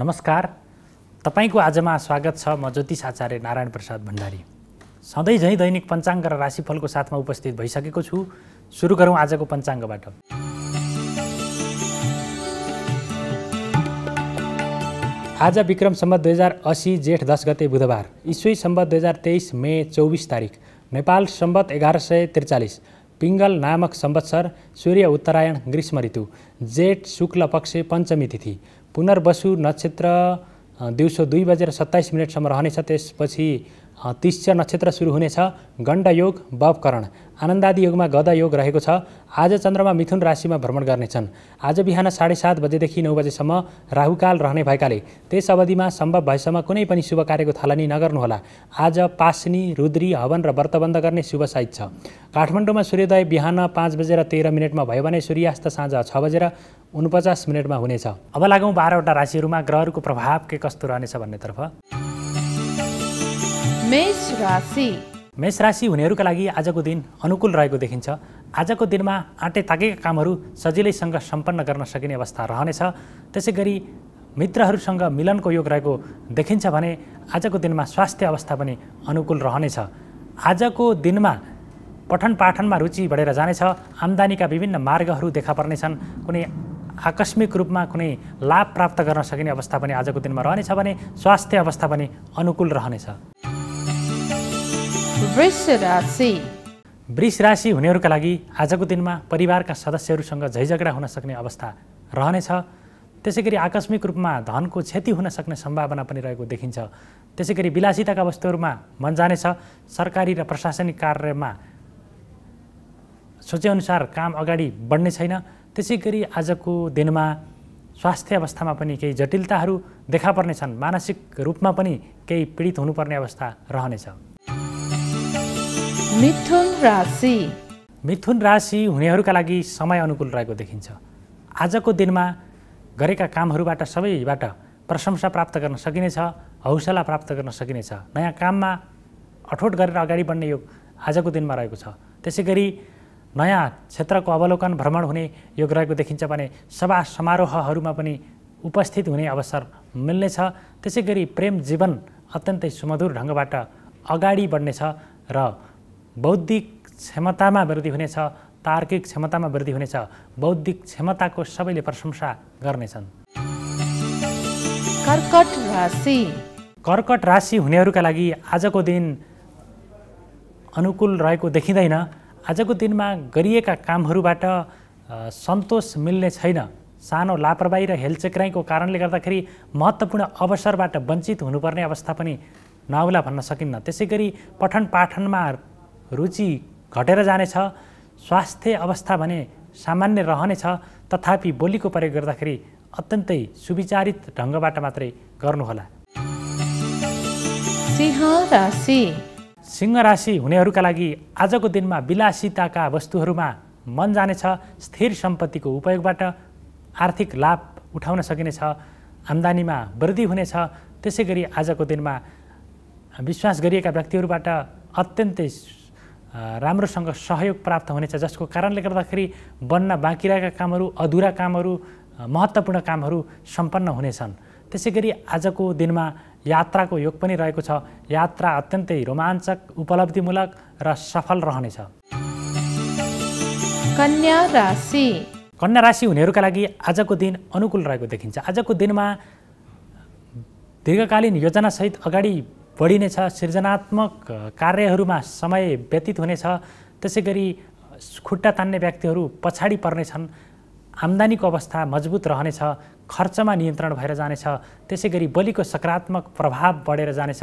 नमस्कार तपाईँको आजमा स्वागत छ म ज्योतिष आचार्य नारायण प्रसाद भण्डारी सधैँ झैँ दैनिक पञ्चाङ्ग र राशिफलको साथमा उपस्थित भइसकेको छु सुरु गरौँ आजको पञ्चाङ्गबाट आज विक्रम सम्बत दुई हजार असी जेठ दस गते बुधबार इस्वी सम्बत दुई हजार तेइस मे चौबिस तारिक नेपाल सम्बत एघार सय त्रिचालिस पिङ्गल नामक संवत्सर सूर्य उत्तरायण ग्रीष्म ऋतु जेठ शुक्ल पक्ष पञ्चमी तिथि पुनर्वसु नक्षत्र दिउँसो दुई बजेर सत्ताइस मिनटसम्म रहनेछ त्यसपछि तिस्य नक्षत्र सुरु हुनेछ गण्डयोग बवकरण आनन्दादि योगमा गदा योग रहेको छ आज चन्द्रमा मिथुन राशिमा भ्रमण गर्नेछन् आज बिहान साढे सात बजेदेखि नौ बजेसम्म राहुकाल रहने भएकाले त्यस अवधिमा सम्भव भएसम्म कुनै पनि शुभ कार्यको थालनी नगर्नुहोला आज पासनी रुद्री हवन र व्रतबन्ध गर्ने शुभ साइत छ काठमाडौँमा सूर्योदय बिहान पाँच बजेर तेह्र मिनटमा भयो भने सूर्यास्त साँझ छ बजेर उनपचास मिनटमा हुनेछ अब लागौँ बाह्रवटा राशिहरूमा ग्रहहरूको प्रभाव के कस्तो रहनेछ भन्नेतर्फ मेष राशि मेष राशि हुनेहरूका लागि आजको दिन अनुकूल रहेको देखिन्छ आजको दिनमा आँटे ताकेका कामहरू सजिलैसँग सम्पन्न गर्न सकिने अवस्था रहनेछ त्यसै गरी मित्रहरूसँग मिलनको योग रहेको देखिन्छ भने आजको दिनमा स्वास्थ्य अवस्था पनि अनुकूल रहनेछ आजको दिनमा पठन पाठनमा रुचि बढेर जानेछ आम्दानीका विभिन्न मार्गहरू देखा पर्नेछन् कुनै आकस्मिक रूपमा कुनै लाभ प्राप्त गर्न सकिने अवस्था पनि आजको दिनमा रहनेछ भने स्वास्थ्य अवस्था पनि अनुकूल रहनेछ वृष राशि वृष राशि हुनेहरूका लागि आजको दिनमा परिवारका सदस्यहरूसँग झैझगडा हुन सक्ने अवस्था रहनेछ त्यसै गरी आकस्मिक रूपमा धनको क्षति हुन सक्ने सम्भावना पनि रहेको देखिन्छ त्यसै गरी विलासिताका वस्तुहरूमा मन जानेछ सरकारी र प्रशासनिक कार्यमा सोचेअनुसार काम अगाडि बढ्ने छैन त्यसै गरी आजको दिनमा स्वास्थ्य अवस्थामा पनि केही जटिलताहरू देखा पर्नेछन् मानसिक रूपमा पनि केही पीडित हुनुपर्ने अवस्था रहनेछ मिथुन राशि मिथुन राशि हुनेहरूका लागि समय अनुकूल रहेको देखिन्छ आजको दिनमा गरेका कामहरूबाट सबैबाट प्रशंसा प्राप्त गर्न सकिनेछ हौसला प्राप्त गर्न सकिनेछ नयाँ काममा अठोट गरेर अगाडि बढ्ने योग आजको दिनमा रहेको छ त्यसै गरी नयाँ क्षेत्रको अवलोकन भ्रमण हुने योग रहेको देखिन्छ भने सभा समारोहहरूमा पनि उपस्थित हुने अवसर मिल्नेछ त्यसै गरी प्रेम जीवन अत्यन्तै सुमधुर ढङ्गबाट अगाडि बढ्नेछ र बौद्धिक क्षमतामा वृद्धि हुनेछ तार्किक क्षमतामा वृद्धि हुनेछ बौद्धिक क्षमताको सबैले प्रशंसा गर्नेछन् कर्कट राशि कर्कट राशि हुनेहरूका लागि आजको दिन अनुकूल रहेको देखिँदैन आजको दिनमा गरिएका कामहरूबाट सन्तोष मिल्ने छैन सानो लापरवाही र हेलचेक्राइको कारणले गर्दाखेरि महत्त्वपूर्ण अवसरबाट वञ्चित हुनुपर्ने अवस्था पनि नआउला भन्न सकिन्न त्यसै गरी पठन पाठनमा रुचि घटेर जानेछ स्वास्थ्य अवस्था भने सामान्य रहनेछ तथापि बोलीको प्रयोग गर्दाखेरि अत्यन्तै सुविचारित ढङ्गबाट मात्रै गर्नुहोला सिंह राशि सिंह राशि हुनेहरूका लागि आजको दिनमा विलासिताका वस्तुहरूमा मन जानेछ स्थिर सम्पत्तिको उपयोगबाट आर्थिक लाभ उठाउन सकिनेछ आम्दानीमा वृद्धि हुनेछ त्यसै गरी आजको दिनमा विश्वास गरिएका व्यक्तिहरूबाट अत्यन्तै राम्रोसँग सहयोग प्राप्त हुनेछ जसको कारणले गर्दाखेरि बन्न बाँकी रहेका कामहरू अधुरा कामहरू महत्त्वपूर्ण कामहरू सम्पन्न हुनेछन् त्यसै गरी आजको दिनमा यात्राको योग पनि रहेको छ यात्रा अत्यन्तै रोमाञ्चक उपलब्धिमूलक र सफल रहनेछ कन्या राशि कन्या राशि हुनेहरूका लागि आजको दिन अनुकूल रहेको देखिन्छ आजको दिनमा दीर्घकालीन योजनासहित अगाडि बढिनेछ सृजनात्मक कार्यहरूमा समय व्यतीत हुनेछ त्यसै गरी खुट्टा तान्ने व्यक्तिहरू पछाडि पर्नेछन् आम्दानीको अवस्था मजबुत रहनेछ खर्चमा नियन्त्रण भएर जानेछ त्यसै गरी बलिको सकारात्मक प्रभाव बढेर जानेछ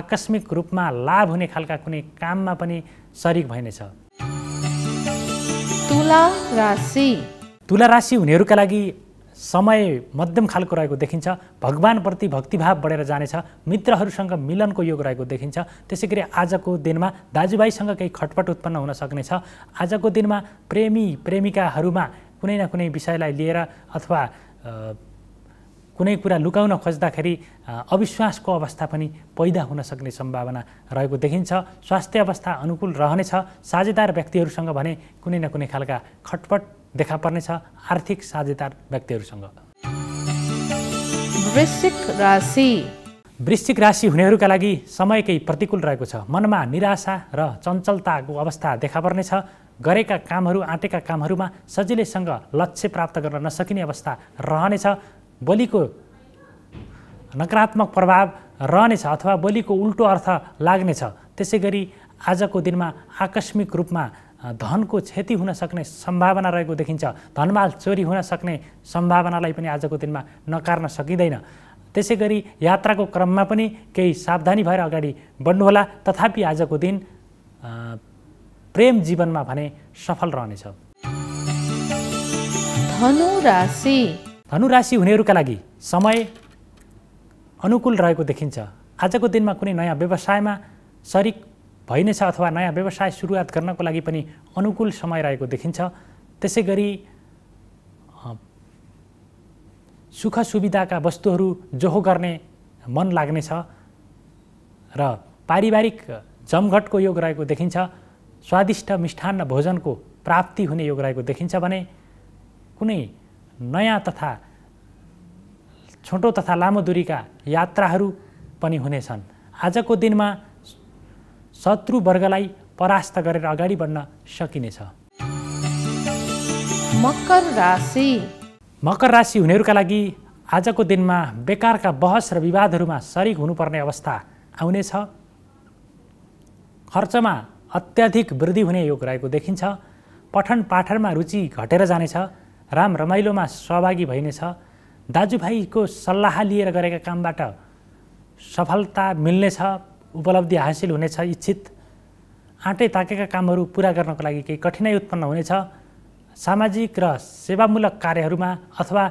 आकस्मिक रूपमा लाभ हुने खालका कुनै काममा पनि सरिक भइनेछ तुला राशि तुला राशि हुनेहरूका लागि समय मध्यम खालको रहेको देखिन्छ भगवान्प्रति भक्तिभाव बढेर जानेछ मित्रहरूसँग मिलनको योग रहेको देखिन्छ त्यसै गरी आजको दिनमा दाजुभाइसँग केही खटपट उत्पन्न हुन सक्नेछ आजको दिनमा प्रेमी प्रेमिकाहरूमा कुनै न कुनै विषयलाई लिएर अथवा कुनै कुरा लुकाउन खोज्दाखेरि अविश्वासको अवस्था पनि पैदा हुन सक्ने सम्भावना रहेको देखिन्छ स्वास्थ्य अवस्था अनुकूल रहनेछ साझेदार व्यक्तिहरूसँग भने कुनै न कुनै खालका खटपट देखा पर्नेछ आर्थिक साझेदार व्यक्तिहरूसँग वृश्चिक राशि वृश्चिक राशि हुनेहरूका लागि समयकै प्रतिकूल रहेको छ मनमा निराशा र चञ्चलताको अवस्था देखा पर्नेछ गरेका कामहरू आँटेका कामहरूमा सजिलैसँग लक्ष्य प्राप्त गर्न नसकिने अवस्था रहनेछ बोलीको नकारात्मक प्रभाव रहनेछ अथवा बोलीको उल्टो अर्थ लाग्नेछ त्यसै गरी आजको दिनमा आकस्मिक रूपमा धनको क्षति हुन सक्ने सम्भावना रहेको देखिन्छ धनमाल चोरी हुन सक्ने सम्भावनालाई पनि आजको दिनमा नकार्न सकिँदैन त्यसै गरी यात्राको क्रममा पनि केही सावधानी भएर अगाडि बढ्नुहोला तथापि आजको दिन प्रेम जीवनमा भने सफल रहनेछ धनु राशि धनु राशि हुनेहरूका लागि समय अनुकूल रहेको देखिन्छ आजको दिनमा कुनै नयाँ व्यवसायमा सरिक भइनेछ अथवा नयाँ व्यवसाय सुरुवात गर्नको लागि पनि अनुकूल समय रहेको देखिन्छ त्यसै गरी सुख सुविधाका वस्तुहरू जोहो गर्ने मन लाग्नेछ र पारिवारिक जमघटको योग रहेको देखिन्छ स्वादिष्ट मिष्ठान्न भोजनको प्राप्ति हुने योग रहेको देखिन्छ भने कुनै नयाँ तथा छोटो तथा लामो दूरीका यात्राहरू पनि हुनेछन् आजको दिनमा शत्रुवर्गलाई परास्त गरेर अगाडि बढ्न सकिनेछ मकर राशि मकर राशि हुनेहरूका लागि आजको दिनमा बेकारका बहस र विवादहरूमा सरिक हुनुपर्ने अवस्था आउनेछ खर्चमा अत्याधिक वृद्धि हुने योग रहेको देखिन्छ पठन पाठनमा रुचि घटेर जानेछ राम रमाइलोमा सहभागी भइनेछ दाजुभाइको सल्लाह लिएर गरेका कामबाट सफलता मिल्नेछ उपलब्धि हासिल हुनेछ इच्छित आँटै ताकेका कामहरू पुरा गर्नको लागि केही कठिनाइ उत्पन्न हुनेछ सामाजिक र सेवामूलक कार्यहरूमा अथवा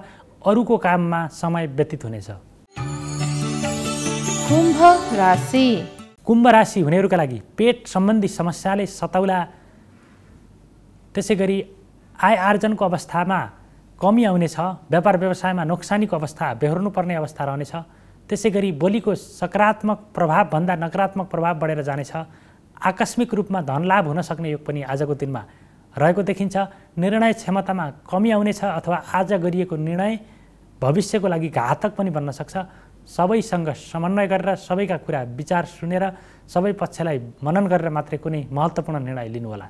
अरूको काममा समय व्यतीत हुनेछ कुम्भ राशि कुम्भ राशि हुनेहरूका लागि पेट सम्बन्धी समस्याले सताउला त्यसै गरी आय आर्जनको अवस्थामा कमी आउनेछ व्यापार व्यवसायमा नोक्सानीको अवस्था बेहोर्नुपर्ने अवस्था रहनेछ त्यसै गरी बोलीको सकारात्मक प्रभावभन्दा नकारात्मक प्रभाव बढेर जानेछ आकस्मिक रूपमा धनलाभ हुन सक्ने योग पनि आजको दिनमा रहेको देखिन्छ निर्णय क्षमतामा कमी आउनेछ अथवा आज गरिएको निर्णय भविष्यको लागि घातक पनि बन्न सक्छ सबैसँग समन्वय गरेर सबैका कुरा विचार सुनेर सबै पक्षलाई मनन गरेर मात्रै कुनै महत्त्वपूर्ण निर्णय लिनुहोला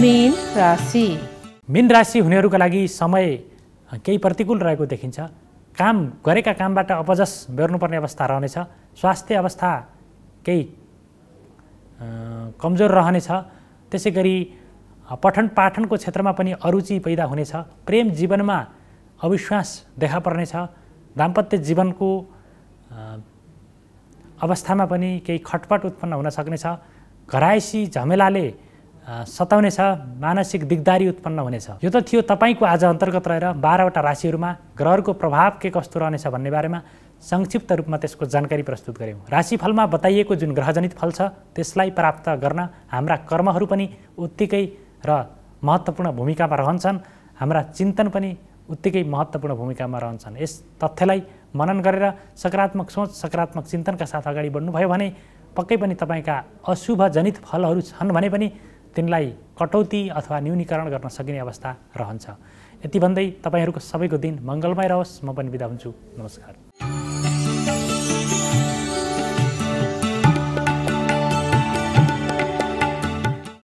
मिन राशि मिन राशि हुनेहरूका लागि समय केही प्रतिकूल रहेको देखिन्छ काम गरेका कामबाट अपजस बेर्नुपर्ने अवस्था रहनेछ स्वास्थ्य अवस्था केही कमजोर रहनेछ त्यसै गरी पठन पाठनको क्षेत्रमा पनि अरुचि पैदा हुनेछ प्रेम जीवनमा अविश्वास देखा पर्नेछ दाम्पत्य जीवनको अवस्थामा पनि केही खटपट उत्पन्न हुन सक्नेछ घरायसी झमेलाले सताउनेछ मानसिक दिगदारी उत्पन्न हुनेछ यो त थियो तपाईँको आज अन्तर्गत रहेर बाह्रवटा राशिहरूमा ग्रहहरूको प्रभाव के कस्तो रहनेछ भन्ने बारेमा संक्षिप्त रूपमा त्यसको जानकारी प्रस्तुत गऱ्यौँ राशिफलमा बताइएको जुन ग्रहजनित फल छ त्यसलाई प्राप्त गर्न हाम्रा कर्महरू पनि उत्तिकै र महत्त्वपूर्ण भूमिकामा रहन्छन् हाम्रा चिन्तन पनि उत्तिकै महत्त्वपूर्ण भूमिकामा रहन्छन् यस तथ्यलाई मनन गरेर सकारात्मक सोच सकारात्मक चिन्तनका साथ अगाडि बढ्नुभयो भने पक्कै पनि तपाईँका अशुभ जनित फलहरू छन् भने पनि तिनलाई कटौती अथवा न्यूनीकरण गर्न सकिने अवस्था रहन्छ यति भन्दै तपाईँहरूको सबैको दिन मङ्गलमय रहोस् म पनि बिदा हुन्छु नमस्कार